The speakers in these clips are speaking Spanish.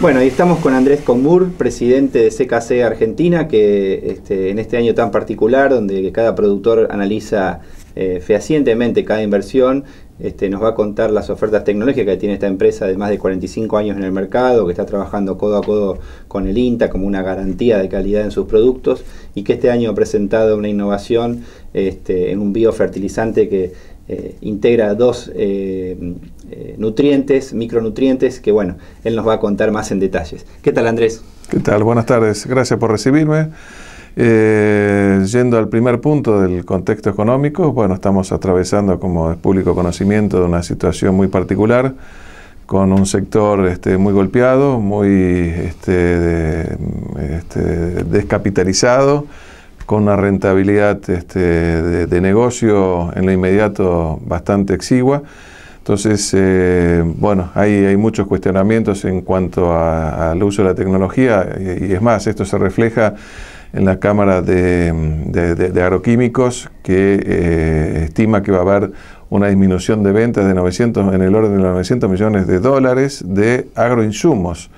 Bueno, y estamos con Andrés Congur, presidente de CKC Argentina, que este, en este año tan particular, donde cada productor analiza eh, fehacientemente cada inversión, este, nos va a contar las ofertas tecnológicas que tiene esta empresa de más de 45 años en el mercado, que está trabajando codo a codo con el INTA como una garantía de calidad en sus productos y que este año ha presentado una innovación este, en un biofertilizante que eh, integra dos eh, eh, nutrientes, micronutrientes, que bueno, él nos va a contar más en detalles. ¿Qué tal Andrés? ¿Qué tal? Buenas tardes, gracias por recibirme. yendo al primer punto del contexto económico, bueno, estamos atravesando, como es público conocimiento, una situación muy particular, con un sector este, muy golpeado, muy este, este, descapitalizado con una rentabilidad este, de, negocio en lo inmediato bastante exigua. Entonces, eh, bueno, hay, muchos cuestionamientos en cuanto al uso de la tecnología y, es más, esto se refleja en la Cámara de, Agroquímicos que eh, estima que va a haber una disminución de ventas de 900, en el orden de los 900 millones de dólares de agroinsumos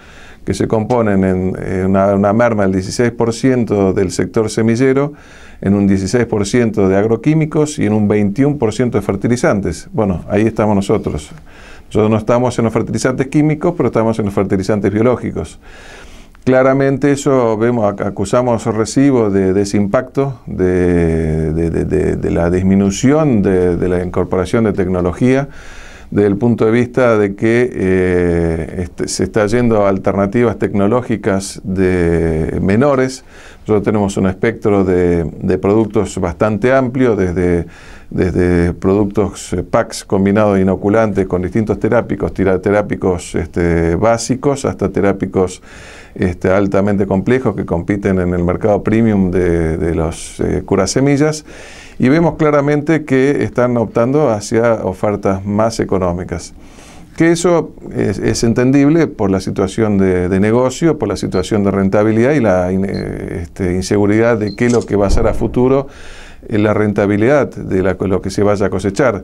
que se componen en, una, una, merma del 16% del sector semillero, en un 16% de agroquímicos y en un 21% de fertilizantes. Bueno, ahí estamos nosotros. Nosotros no estamos en los fertilizantes químicos, pero estamos en los fertilizantes biológicos. Claramente eso vemos, acusamos recibo de, de de, de la disminución de la incorporación de tecnología desde el punto de vista de que eh, este, se está yendo a alternativas tecnológicas de menores. Nosotros tenemos un espectro de, productos bastante amplio, desde, desde productos eh, packs combinados inoculantes con distintos terápicos, terápicos este, básicos hasta terápicos este, altamente complejos que compiten en el mercado premium de, los eh, curasemillas y vemos claramente que están optando hacia ofertas más económicas. Que eso es, entendible por la situación de, negocio, por la situación de rentabilidad y la eh, este, inseguridad de qué es lo que va a ser a futuro eh, la rentabilidad de lo que se vaya a cosechar.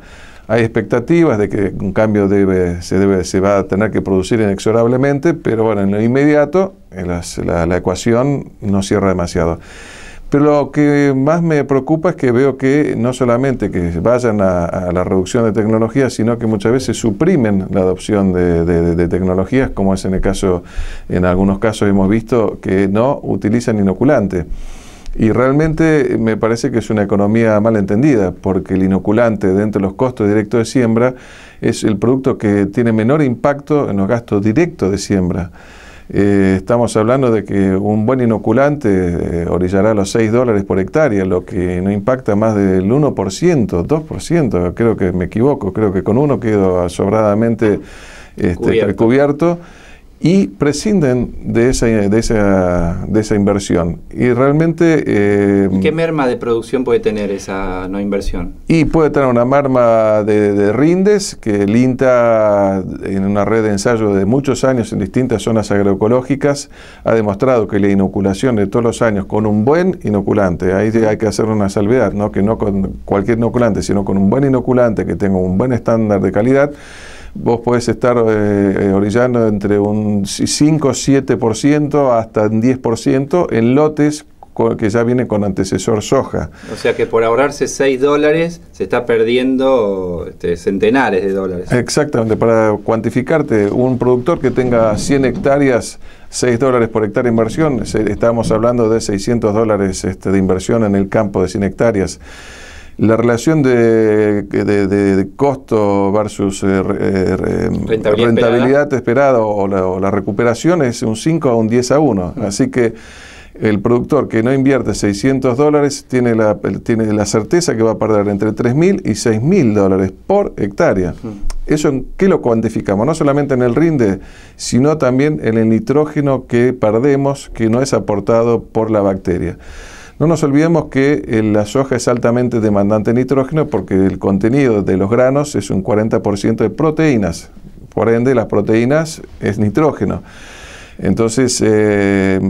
Hay expectativas de que un cambio se, debe, se va a tener que producir inexorablemente, pero bueno, en lo inmediato eh, la, ecuación no cierra demasiado. Pero lo que más me preocupa es que veo que no solamente que vayan a, la reducción de tecnologías, sino que muchas veces suprimen la adopción de, de, tecnologías, como es en el caso, en algunos casos hemos visto que no utilizan inoculantes. Y realmente me parece que es una economía mal entendida, porque el inoculante dentro de los costos directos de siembra es el producto que tiene menor impacto en los gastos directos de siembra. Eh, estamos hablando de que un buen inoculante eh, orillará los 6 dólares por hectárea, lo que no impacta más del 1%, 2%, creo que me equivoco, creo que con uno quedo sobradamente este, cubierto y prescinden de esa, de esa, de esa inversión. Y realmente... Eh, ¿Qué merma de producción puede tener esa no inversión? Y puede tener una merma de, rindes, que el INTA, en una red de ensayo de muchos años en distintas zonas agroecológicas, ha demostrado que la inoculación de todos los años con un buen inoculante, ahí hay que hacer una salvedad, ¿no? que no con cualquier inoculante, sino con un buen inoculante que tenga un buen estándar de calidad, vos podés estar eh, eh, orillando entre un 5, 7% hasta un 10% en lotes que ya viene con antecesor soja. O sea que por ahorrarse 6 dólares se está perdiendo este, centenares de dólares. Exactamente, para cuantificarte, un productor que tenga 100 hectáreas, 6 dólares por hectárea de inversión, estamos hablando de 600 dólares este, de inversión en el campo de 100 hectáreas la relación de, de, de costo versus eh, eh, rentabilidad, esperada, o la, recuperación es un 5 a un 10 a 1. Mm. Así que el productor que no invierte 600 dólares tiene la, tiene la certeza que va a perder entre 3.000 y 6.000 dólares por hectárea. Mm. ¿Eso en qué lo cuantificamos? No solamente en el rinde, sino también en el nitrógeno que perdemos, que no es aportado por la bacteria. No nos olvidemos que eh, la soja es altamente demandante de nitrógeno porque el contenido de los granos es un 40% de proteínas. Por ende, las proteínas es nitrógeno. Entonces, eh,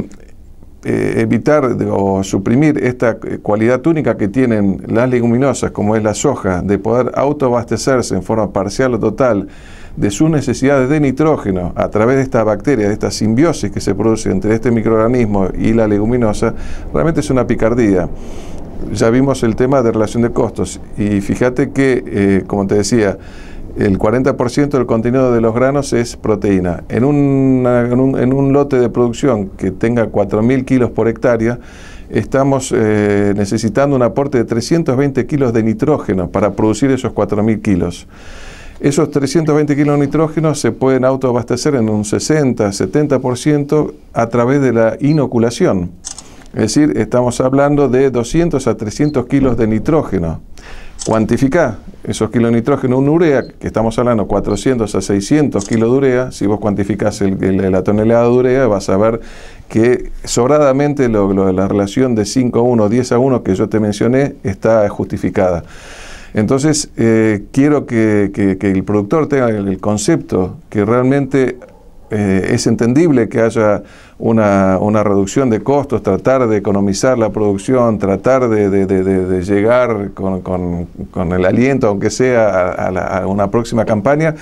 eh, evitar o suprimir esta cualidad única que tienen las leguminosas, como es la soja, de poder autoabastecerse en forma parcial o total de sus necesidades de nitrógeno a través de esta bacteria, de esta simbiosis que se produce entre este microorganismo y la leguminosa, realmente es una picardía. Ya vimos el tema de relación de costos y fíjate que, eh, como te decía, el 40% del contenido de los granos es proteína. En, un, lote de producción que tenga 4.000 kilos por hectárea, estamos eh, necesitando un aporte de 320 kilos de nitrógeno para producir esos 4.000 kilos. Esos 320 kilos de nitrógeno se pueden autoabastecer en un 60-70% a través de la inoculación. Es decir, estamos hablando de 200 a 300 kilos de nitrógeno. Cuantificá esos kilos de nitrógeno, en urea, que estamos hablando 400 a 600 kilos de urea, si vos cuantificás la tonelada de urea, vas a ver que sobradamente la relación de 5 a 1, 10 a 1 que yo te mencioné está justificada. Entonces, eh, quiero que, el productor tenga el concepto que realmente eh, es entendible que haya una, reducción de costos, tratar de economizar la producción, tratar de, llegar con, el aliento, aunque sea, a una próxima campaña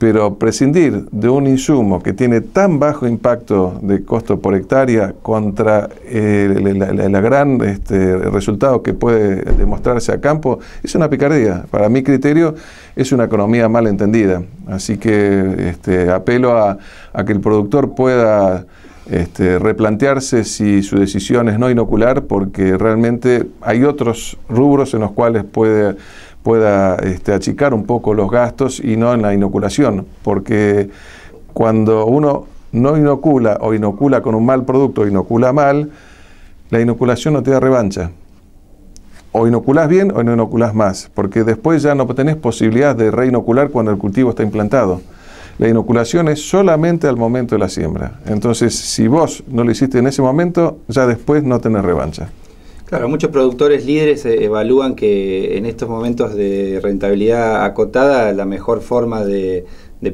pero prescindir de un insumo que tiene tan bajo impacto de costo por hectárea contra el, eh, la, gran este, resultado que puede demostrarse a campo es una picardía. Para mi criterio es una economía mal entendida. Así que este, apelo a, que el productor pueda este, replantearse si su decisión es no inocular porque realmente hay otros rubros en los cuales puede pueda este, achicar un poco los gastos y no en la inoculación, porque cuando uno no inocula o inocula con un mal producto, inocula mal, la inoculación no te da revancha. O inoculás bien o no inoculás más, porque después ya no tenés posibilidad de reinocular cuando el cultivo está implantado. La inoculación es solamente al momento de la siembra. Entonces, si vos no lo hiciste en ese momento, ya después no tenés revancha. Claro, muchos productores líderes eh, evalúan que en estos momentos de rentabilidad acotada la mejor forma de,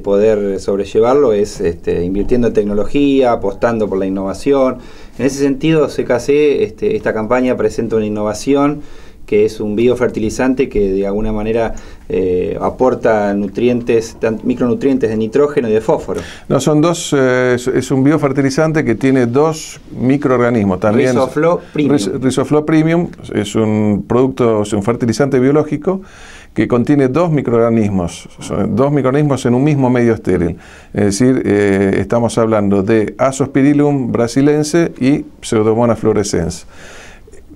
poder sobrellevarlo es este, invirtiendo en tecnología, apostando por la innovación. En ese sentido, CKC, este, esta campaña presenta una innovación que es un biofertilizante que de alguna manera eh, aporta nutrientes, micronutrientes de nitrógeno y de fósforo. No, son dos, eh, es, un biofertilizante que tiene dos microorganismos. También Premium. Premium es un producto, un fertilizante biológico que contiene dos microorganismos, dos microorganismos en un mismo medio estéril. Es decir, eh, estamos hablando de Azospirillum brasilense y Pseudomonas fluorescens.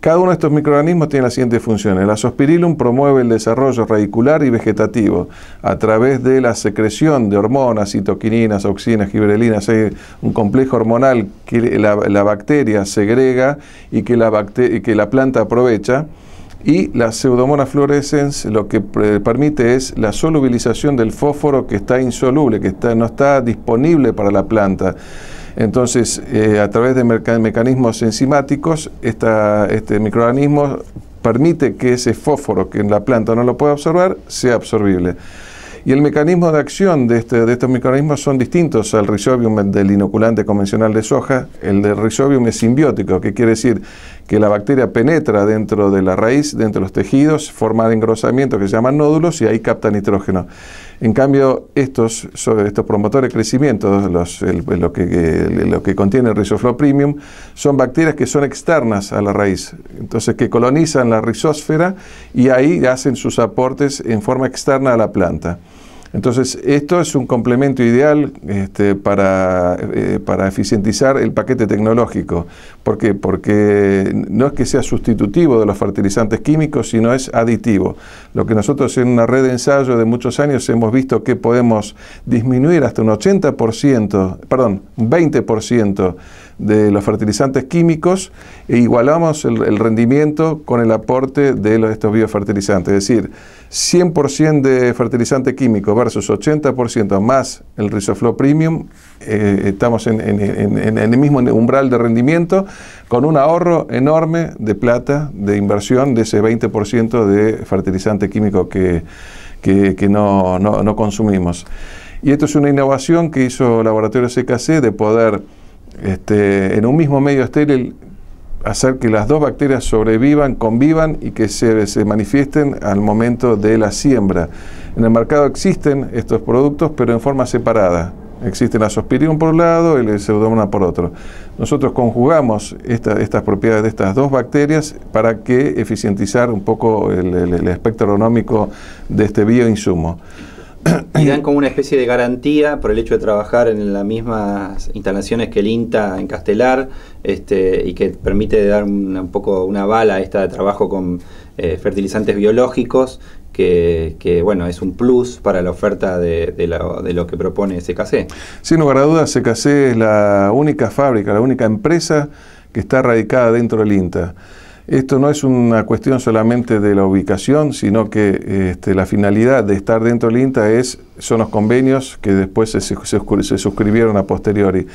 Cada uno de estos microorganismos tiene las siguientes funciones. El azospirillum promueve el desarrollo radicular y vegetativo a través de la secreción de hormonas, citoquininas, auxinas, gibrelinas, hay un complejo hormonal que la, bacteria segrega y que la, planta aprovecha. Y la pseudomonas fluorescens lo que permite es la solubilización del fósforo que está insoluble, que no está disponible para la planta. Entonces, eh, a través de mecanismos enzimáticos, este microorganismo permite que ese fósforo que en la planta no lo puede absorber sea absorbible. Y el mecanismo de acción de, este, estos microorganismos son distintos al risobium del inoculante convencional de soja. El del risobium es simbiótico, que quiere decir que la bacteria penetra dentro de la raíz, dentro de los tejidos, forma engrosamientos que se llaman nódulos y ahí capta nitrógeno. En cambio, estos, estos promotores de crecimiento, lo, que, contiene el Rizofloprimium, premium, son bacterias que son externas a la raíz, entonces que colonizan la rizósfera y ahí hacen sus aportes en forma externa a la planta. Entonces, esto es un complemento ideal este, eh, para, eficientizar el paquete tecnológico. ¿Por qué? Porque no es que sea sustitutivo de los fertilizantes químicos, sino es aditivo. Lo que nosotros en una red de ensayo de muchos años hemos visto que podemos disminuir hasta un 80%, perdón, 20% de los fertilizantes químicos e igualamos el, rendimiento con el aporte de estos biofertilizantes. Es decir, 100% de fertilizante químico versus 80% más el Risoflow Premium, eh, estamos en, el mismo umbral de rendimiento con un ahorro enorme de plata, de inversión de ese 20% de fertilizante químico que, no, consumimos. Y esto es una innovación que hizo Laboratorio CKC de poder este, en un mismo medio estéril hacer que las dos bacterias sobrevivan, convivan y que se, manifiesten al momento de la siembra. En el mercado existen estos productos, pero en forma separada. Existen Sospirium por un lado y el Pseudomonas por otro. Nosotros conjugamos estas propiedades de estas dos bacterias para que eficientizar un poco el, el espectro agronómico de este bioinsumo. Y dan como una especie de garantía por el hecho de trabajar en las mismas instalaciones que el INTA en Castelar este, y que permite dar un poco una bala esta de trabajo con eh, fertilizantes biológicos que, bueno, es un plus para la oferta de, de, lo que propone CKC. Sin lugar a dudas, CKC es la única fábrica, la única empresa que está radicada dentro del INTA. Esto no es una cuestión solamente de la ubicación, sino que este, la finalidad de estar dentro del INTA es, son los convenios que después se, suscribieron a posteriori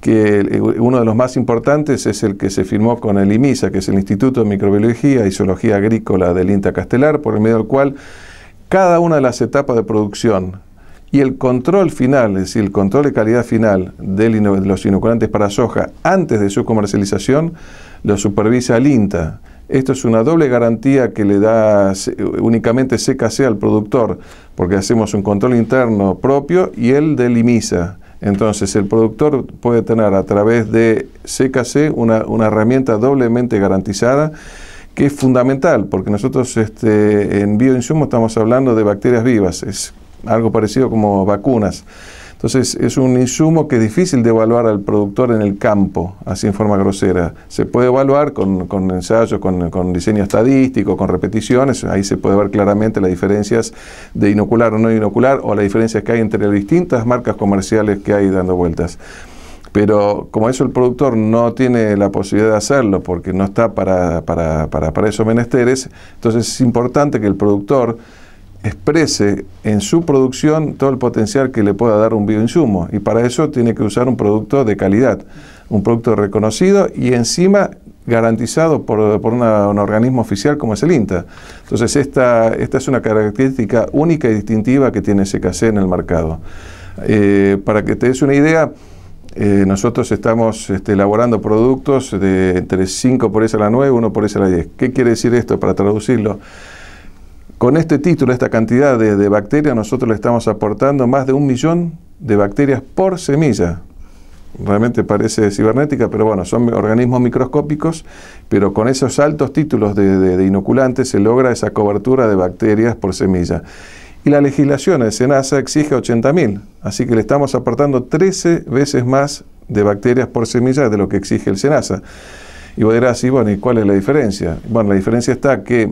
que eh, uno de los más importantes es el que se firmó con el IMISA, que es el Instituto de Microbiología y Zoología Agrícola del INTA Castelar, por el medio del cual cada una de las etapas de producción y el control final, es decir, el control de calidad final de los inoculantes para soja antes de su comercialización, lo supervisa el INTA. Esto es una doble garantía que le da únicamente CKC al productor, porque hacemos un control interno propio y el de limisa Entonces el productor puede tener a través de CKC una, una herramienta doblemente garantizada que es fundamental, porque nosotros este, en bioinsumo estamos hablando de bacterias vivas, es algo parecido como vacunas. Entonces es un insumo que es difícil de evaluar al productor en el campo, así en forma grosera. Se puede evaluar con, con ensayos, con, diseño estadístico, con repeticiones, ahí se puede ver claramente las diferencias de inocular o no inocular o las diferencias que hay entre las distintas marcas comerciales que hay dando vueltas. Pero como eso el productor no tiene la posibilidad de hacerlo porque no está para, para, para, para esos menesteres, entonces es importante que el productor exprese en su producción todo el potencial que le pueda dar un bioinsumo. Y para eso tiene que usar un producto de calidad, un producto reconocido y encima garantizado por, un organismo oficial como es el INTA. Entonces esta, es una característica única y distintiva que tiene SKC en el mercado. Eh, para que te des una idea, eh, nosotros estamos este, elaborando productos de entre 5 por esa la 9, 1 por esa la 10. ¿Qué quiere decir esto para traducirlo? Con este título, esta cantidad de, bacterias, nosotros le estamos aportando más de un millón de bacterias por semilla. Realmente parece cibernética, pero bueno, son organismos microscópicos, pero con esos altos títulos de, de, inoculantes se logra esa cobertura de bacterias por semilla. Y la legislación de SENASA exige 80.000, así que le estamos aportando 13 veces más de bacterias por semilla de lo que exige el SENASA. Y vos dirás, y bueno, ¿y cuál es la diferencia? Bueno, la diferencia está que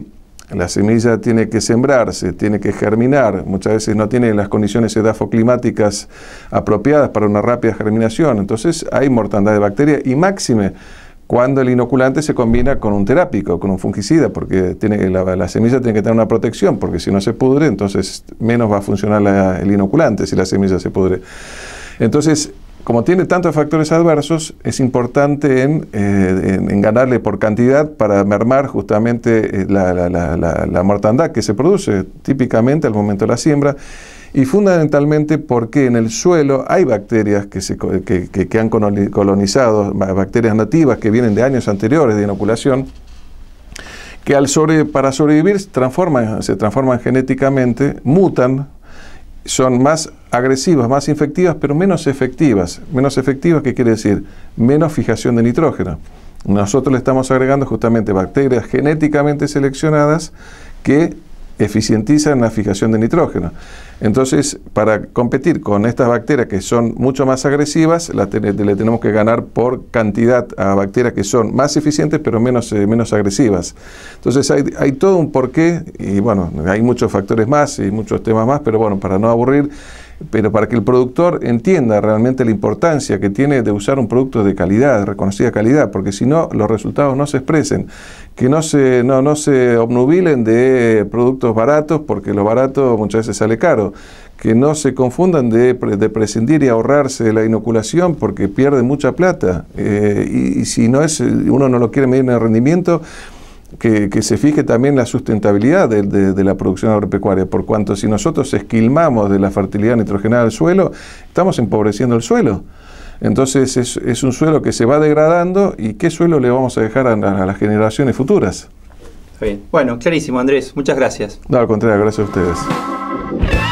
la semilla tiene que sembrarse, tiene que germinar. Muchas veces no tiene las condiciones edafoclimáticas apropiadas para una rápida germinación. Entonces hay mortandad de bacterias y máxime cuando el inoculante se combina con un terápico, con un fungicida, porque tiene, la, semilla tiene que tener una protección, porque si no se pudre, entonces menos va a funcionar el inoculante si la semilla se pudre. Entonces, como tiene tantos factores adversos, es importante en, eh, ganarle por cantidad para mermar justamente eh, la, mortandad que se produce típicamente al momento de la siembra y fundamentalmente porque en el suelo hay bacterias que, se, que, han colonizado, bacterias nativas que vienen de años anteriores de inoculación, que al para sobrevivir transforman, se transforman genéticamente, mutan, son más agresivas, más infectivas, pero menos efectivas. Menos efectivas, ¿qué quiere decir? Menos fijación de nitrógeno. Nosotros le estamos agregando justamente bacterias genéticamente seleccionadas que eficientizan la fijación de nitrógeno. Entonces, para competir con estas bacterias que son mucho más agresivas, le tenemos que ganar por cantidad a bacterias que son más eficientes pero menos, eh, menos agresivas. Entonces, hay, todo un porqué y bueno, hay muchos factores más y muchos temas más, pero bueno, para no aburrir, pero para que el productor entienda realmente la importancia que tiene de usar un producto de calidad, de reconocida calidad, porque si no, los resultados no se expresen, que no se, no, no se obnubilen de productos baratos, porque lo barato muchas veces sale caro, que no se confundan de, prescindir y ahorrarse la inoculación, porque pierde mucha plata, eh, y, si no es, uno no lo quiere medir en el rendimiento, que, se fije también la sustentabilidad de, la producción agropecuaria, por cuanto si nosotros esquilmamos de la fertilidad nitrogenada del suelo, estamos empobreciendo el suelo. Entonces es, un suelo que se va degradando y qué suelo le vamos a dejar a, las generaciones futuras. Bien. Bueno, clarísimo Andrés, muchas gracias. No, al contrario, gracias a ustedes.